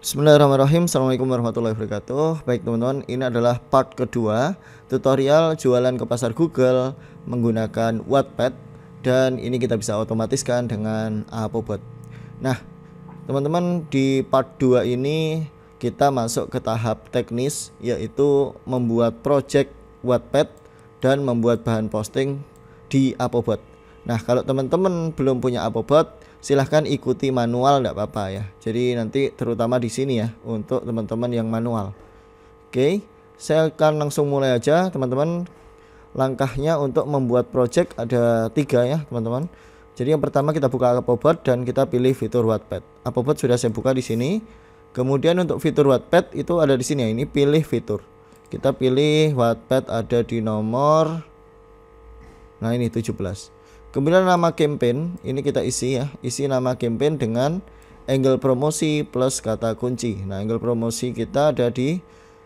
Bismillahirrahmanirrahim Assalamualaikum warahmatullahi wabarakatuh Baik teman-teman ini adalah part kedua Tutorial jualan ke pasar Google Menggunakan Wattpad Dan ini kita bisa otomatiskan dengan Apobot Nah teman-teman di part 2 ini Kita masuk ke tahap teknis Yaitu membuat project Wattpad Dan membuat bahan posting di Apobot Nah kalau teman-teman belum punya Apobot silahkan ikuti manual tidak apa-apa ya jadi nanti terutama di sini ya untuk teman-teman yang manual oke saya akan langsung mulai aja teman-teman langkahnya untuk membuat project ada tiga ya teman-teman jadi yang pertama kita buka Apobot dan kita pilih fitur Wattpad Apobot sudah saya buka di sini kemudian untuk fitur Wattpad itu ada di sini ya ini pilih fitur kita pilih Wattpad ada di nomor Nah ini 17 Kemudian nama campaign, ini kita isi ya, isi nama campaign dengan angle promosi plus kata kunci. Nah, angle promosi kita ada di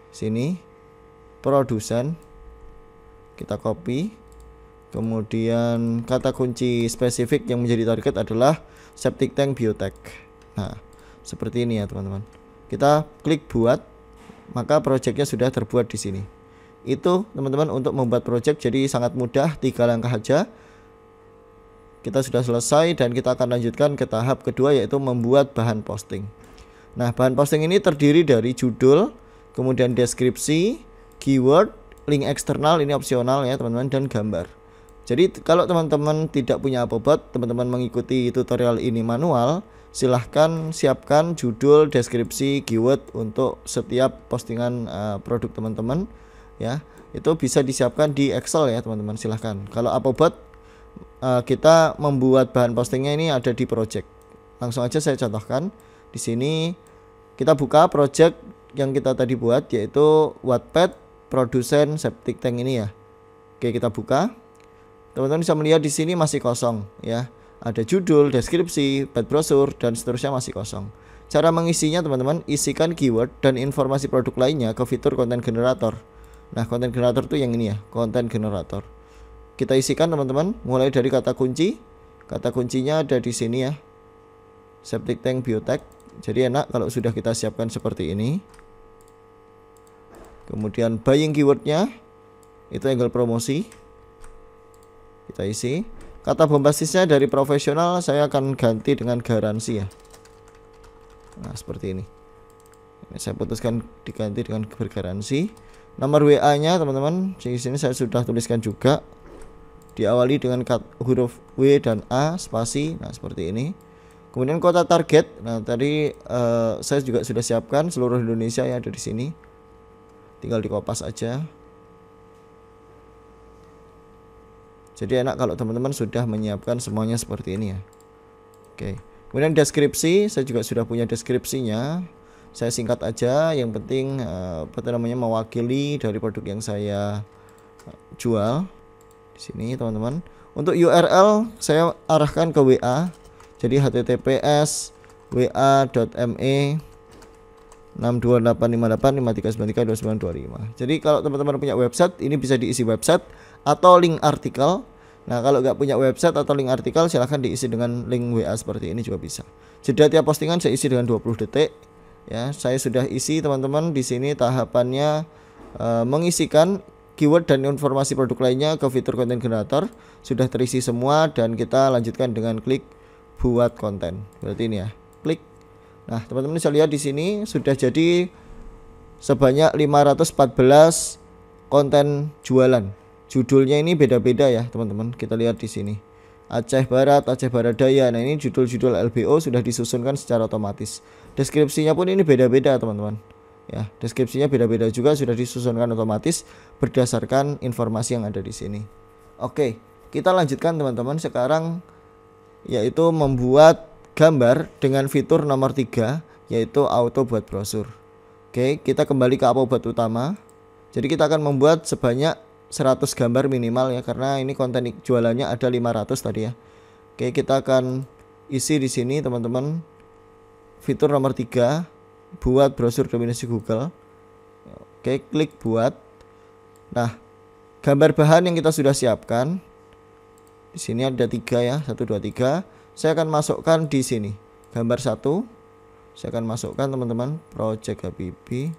sini produsen. Kita copy. Kemudian kata kunci spesifik yang menjadi target adalah septic tank biotech. Nah, seperti ini ya, teman-teman. Kita klik buat, maka projectnya sudah terbuat di sini. Itu teman-teman untuk membuat project jadi sangat mudah, tiga langkah aja kita sudah selesai dan kita akan lanjutkan ke tahap kedua yaitu membuat bahan posting. Nah, bahan posting ini terdiri dari judul, kemudian deskripsi, keyword, link eksternal ini opsional ya teman-teman dan gambar. Jadi kalau teman-teman tidak punya Apobot, teman-teman mengikuti tutorial ini manual, silahkan siapkan judul, deskripsi, keyword untuk setiap postingan uh, produk teman-teman ya. Itu bisa disiapkan di Excel ya teman-teman, silahkan. Kalau Apobot uh, kita membuat bahan postingnya ini ada di project. Langsung aja saya contohkan. Di sini kita buka project yang kita tadi buat yaitu Wattpad produsen septic tank ini ya. Oke, kita buka. Teman-teman bisa melihat di sini masih kosong ya. Ada judul, deskripsi, pet brosur dan seterusnya masih kosong. Cara mengisinya teman-teman, isikan keyword dan informasi produk lainnya ke fitur konten generator. Nah, konten generator tuh yang ini ya, konten generator. Kita isikan teman-teman, mulai dari kata kunci. Kata kuncinya ada di sini ya. Septic tank biotech Jadi enak kalau sudah kita siapkan seperti ini. Kemudian buying keywordnya itu angle promosi. Kita isi. Kata bombastisnya dari profesional saya akan ganti dengan garansi ya. Nah, seperti ini saya putuskan diganti dengan bergaransi. Nomor WA-nya teman-teman di sini saya sudah tuliskan juga diawali dengan huruf W dan A spasi nah seperti ini kemudian kota target nah tadi uh, saya juga sudah siapkan seluruh Indonesia yang ada di sini tinggal dikopas aja jadi enak kalau teman-teman sudah menyiapkan semuanya seperti ini ya oke kemudian deskripsi saya juga sudah punya deskripsinya saya singkat aja yang penting uh, apa namanya mewakili dari produk yang saya eh, jual di sini teman-teman. Untuk URL saya arahkan ke WA. Jadi https wa.me 6285853932925. Jadi kalau teman-teman punya website, ini bisa diisi website atau link artikel. Nah, kalau nggak punya website atau link artikel, silahkan diisi dengan link WA seperti ini juga bisa. Jeda tiap postingan saya isi dengan 20 detik. Ya, saya sudah isi teman-teman di sini tahapannya e, mengisikan keyword dan informasi produk lainnya ke fitur konten generator sudah terisi semua dan kita lanjutkan dengan klik buat konten berarti ini ya klik nah teman-teman bisa lihat di sini sudah jadi sebanyak 514 konten jualan judulnya ini beda-beda ya teman-teman kita lihat di sini Aceh Barat, Aceh Barat Daya. Nah, ini judul-judul LBO sudah disusunkan secara otomatis. Deskripsinya pun ini beda-beda, teman-teman ya deskripsinya beda-beda juga sudah disusunkan otomatis berdasarkan informasi yang ada di sini oke kita lanjutkan teman-teman sekarang yaitu membuat gambar dengan fitur nomor tiga yaitu auto buat brosur oke kita kembali ke apa buat utama jadi kita akan membuat sebanyak 100 gambar minimal ya karena ini konten jualannya ada 500 tadi ya oke kita akan isi di sini teman-teman fitur nomor tiga buat brosur dominasi Google. Oke, klik buat. Nah, gambar bahan yang kita sudah siapkan. Di sini ada tiga ya, satu dua tiga. Saya akan masukkan di sini. Gambar satu, saya akan masukkan teman-teman project HPP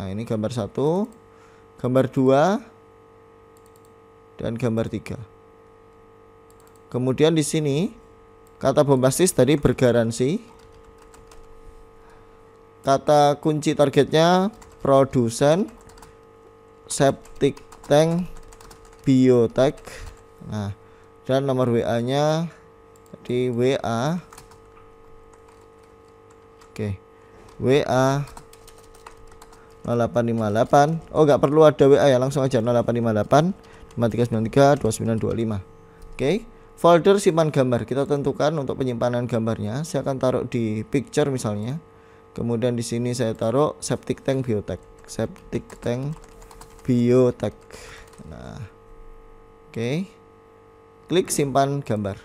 Nah, ini gambar satu, gambar dua, dan gambar tiga. Kemudian di sini kata bombastis tadi bergaransi kata kunci targetnya produsen septic tank biotech nah dan nomor WA nya di WA oke WA 0858 oh nggak perlu ada WA ya langsung aja 0858 5393 2925 oke folder simpan gambar kita tentukan untuk penyimpanan gambarnya saya akan taruh di picture misalnya kemudian di sini saya taruh septic tank biotek septic tank biotek nah oke okay. klik simpan gambar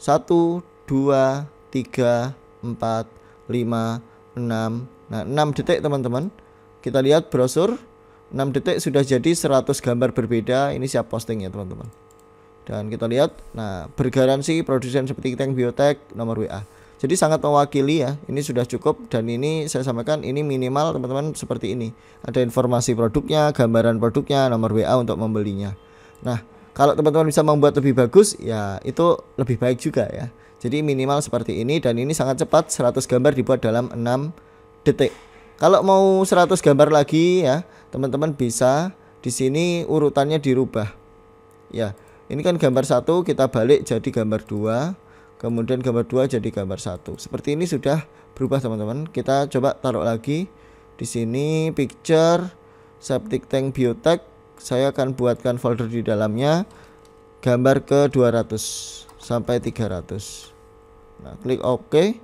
Satu, dua, tiga, empat, lima, enam. nah enam detik teman-teman kita lihat brosur 6 detik sudah jadi 100 gambar berbeda ini siap posting ya teman-teman dan kita lihat nah bergaransi produsen seperti tank biotek nomor WA jadi sangat mewakili ya. Ini sudah cukup dan ini saya sampaikan ini minimal teman-teman seperti ini. Ada informasi produknya, gambaran produknya, nomor WA untuk membelinya. Nah, kalau teman-teman bisa membuat lebih bagus ya itu lebih baik juga ya. Jadi minimal seperti ini dan ini sangat cepat 100 gambar dibuat dalam 6 detik. Kalau mau 100 gambar lagi ya, teman-teman bisa di sini urutannya dirubah. Ya, ini kan gambar satu kita balik jadi gambar 2 kemudian gambar 2 jadi gambar 1 seperti ini sudah berubah teman-teman kita coba taruh lagi di sini picture septic tank biotech saya akan buatkan folder di dalamnya gambar ke 200 sampai 300 nah klik OK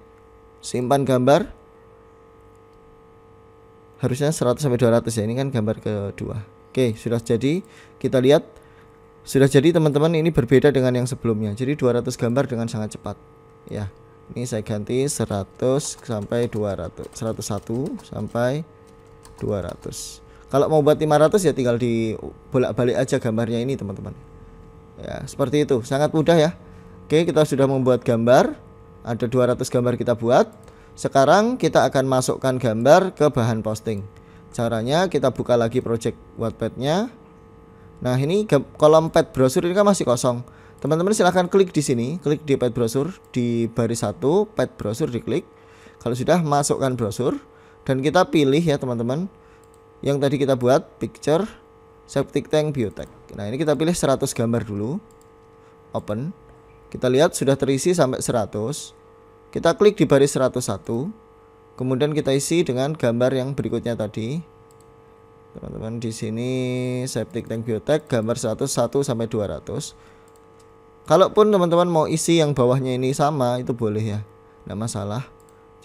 simpan gambar harusnya 100 sampai 200 ya ini kan gambar kedua Oke sudah jadi kita lihat sudah jadi teman-teman ini berbeda dengan yang sebelumnya. Jadi 200 gambar dengan sangat cepat. Ya. Ini saya ganti 100 sampai 200. 101 sampai 200. Kalau mau buat 500 ya tinggal di bolak-balik aja gambarnya ini teman-teman. Ya, seperti itu. Sangat mudah ya. Oke, kita sudah membuat gambar. Ada 200 gambar kita buat. Sekarang kita akan masukkan gambar ke bahan posting. Caranya kita buka lagi project wordpadnya nya Nah, ini kolom pet brosur ini kan masih kosong. Teman-teman silahkan klik di sini, klik di pet brosur di baris satu, pet brosur diklik. Kalau sudah masukkan brosur dan kita pilih ya teman-teman yang tadi kita buat picture septic tank biotech. Nah, ini kita pilih 100 gambar dulu. Open. Kita lihat sudah terisi sampai 100. Kita klik di baris 101. Kemudian kita isi dengan gambar yang berikutnya tadi teman-teman di sini septic tank biotek gambar 101 sampai 200 kalaupun teman-teman mau isi yang bawahnya ini sama itu boleh ya tidak masalah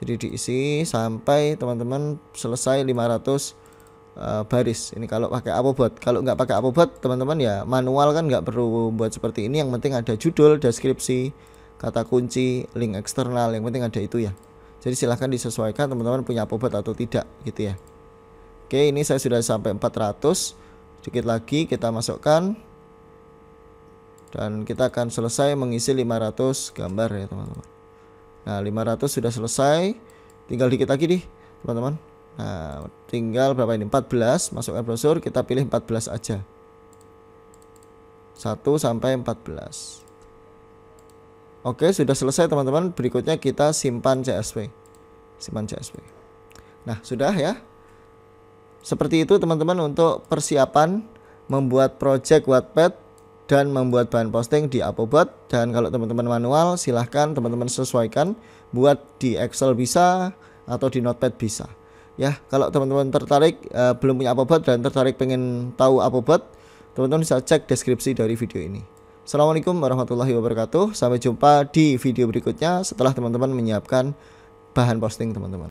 jadi diisi sampai teman-teman selesai 500 uh, eh, baris ini kalau pakai apobot kalau nggak pakai apobot teman-teman ya manual kan nggak perlu buat seperti ini yang penting ada judul deskripsi kata kunci link eksternal yang penting ada itu ya jadi silahkan disesuaikan teman-teman punya apobot atau tidak gitu ya Oke, ini saya sudah sampai 400. Sedikit lagi kita masukkan. Dan kita akan selesai mengisi 500 gambar ya, teman-teman. Nah, 500 sudah selesai. Tinggal dikit lagi nih, teman-teman. Nah, tinggal berapa ini? 14. Masukkan brosur, kita pilih 14 aja. 1 sampai 14. Oke, sudah selesai teman-teman. Berikutnya kita simpan CSV. Simpan CSV. Nah, sudah ya. Seperti itu teman-teman untuk persiapan membuat project Wattpad dan membuat bahan posting di Apobot dan kalau teman-teman manual silahkan teman-teman sesuaikan buat di Excel bisa atau di Notepad bisa ya kalau teman-teman tertarik eh, belum punya Apobot dan tertarik pengen tahu Apobot teman-teman bisa cek deskripsi dari video ini Assalamualaikum warahmatullahi wabarakatuh sampai jumpa di video berikutnya setelah teman-teman menyiapkan bahan posting teman-teman